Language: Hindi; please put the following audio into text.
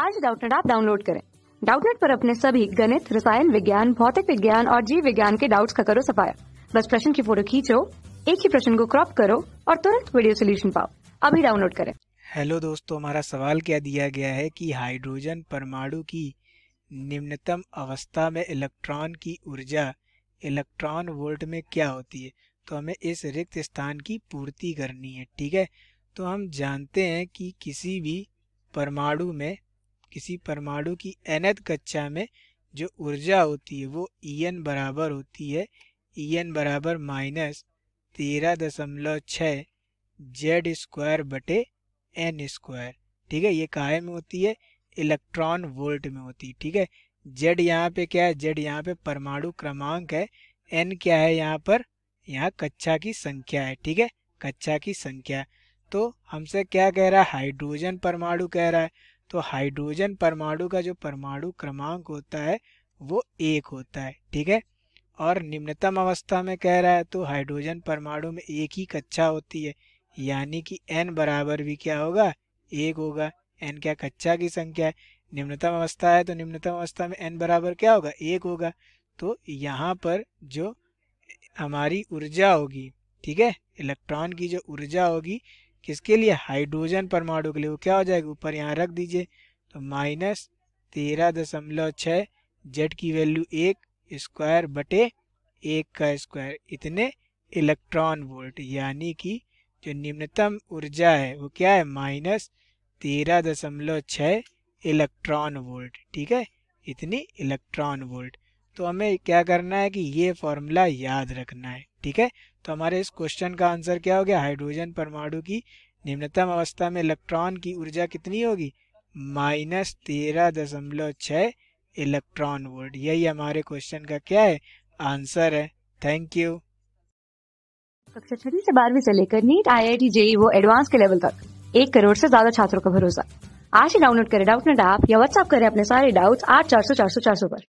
आज डाउटनेट आप डाउनलोड करें डाउटनेट पर अपने सभी गणित रसायन विज्ञान भौतिक विज्ञान और जीव विज्ञान के डाउट्स का करो सफाया बस प्रश्न की फोटो खींचो एक ही प्रश्न को क्रॉप करो और तुरंत वीडियो सोल्यूशन पाओ अभी डाउनलोड करें हेलो दोस्तों हमारा सवाल क्या दिया गया है कि हाइड्रोजन परमाणु की निम्नतम अवस्था में इलेक्ट्रॉन की ऊर्जा इलेक्ट्रॉन वोल्ट में क्या होती है तो हमें इस रिक्त स्थान की पूर्ति करनी है ठीक है तो हम जानते हैं कि किसी भी परमाणु में किसी परमाणु की एनथ कक्षा में जो ऊर्जा होती है वो ई एन बराबर होती है ई एन बराबर माइनस तेरह दशमलव छः जेड स्क्वायर बटे एन स्क्वायर ठीक है ये काय में होती है इलेक्ट्रॉन वोल्ट में होती है ठीक है जेड यहाँ पे क्या है जेड यहाँ पे परमाणु क्रमांक है एन क्या है यहाँ पर यहाँ कक्षा की संख्या है ठीक है कक्षा की संख्या तो हमसे क्या कह रहा है हाइड्रोजन परमाणु कह रहा है तो हाइड्रोजन परमाणु का जो परमाणु क्रमांक होता है वो एक होता है ठीक है और निम्नतम अवस्था में कह रहा है तो हाइड्रोजन परमाणु में एक ही कक्षा होती है यानी कि एन बराबर भी क्या होगा एक होगा एन क्या कक्षा की संख्या है निम्नतम अवस्था है तो निम्नतम अवस्था में एन बराबर क्या होगा एक होगा तो यहाँ पर जो हमारी ऊर्जा होगी ठीक है इलेक्ट्रॉन की जो ऊर्जा होगी किसके लिए हाइड्रोजन परमाणु के लिए वो क्या हो जाएगा ऊपर यहाँ रख दीजिए तो माइनस तेरह दशमलव छः जेड की वैल्यू एक स्क्वायर बटे एक का स्क्वायर इतने इलेक्ट्रॉन वोल्ट यानी कि जो निम्नतम ऊर्जा है वो क्या है माइनस तेरह दशमलव छ इलेक्ट्रॉन वोल्ट ठीक है इतनी इलेक्ट्रॉन वोल्ट तो हमें क्या करना है कि ये फॉर्मूला याद रखना है ठीक है तो हमारे इस क्वेश्चन का आंसर क्या हो गया हाइड्रोजन परमाणु की निम्नतम अवस्था में इलेक्ट्रॉन की ऊर्जा कितनी होगी माइनस तेरह दशमलव छः इलेक्ट्रॉन वोल्ट यही हमारे क्वेश्चन का क्या है आंसर है थैंक यू कक्षा छठी से बारहवीं से लेकर NEET I I T JEE वो एडवांस के लेवल तक एक करोड़ से ज्यादा छात्रों का भरोसा आज ही डाउनलोड करें डाउट नेट ऐप या व्हाट्सएप करें अपने सारे डाउट्स आठ चार सौ चार सौ चार सौ पर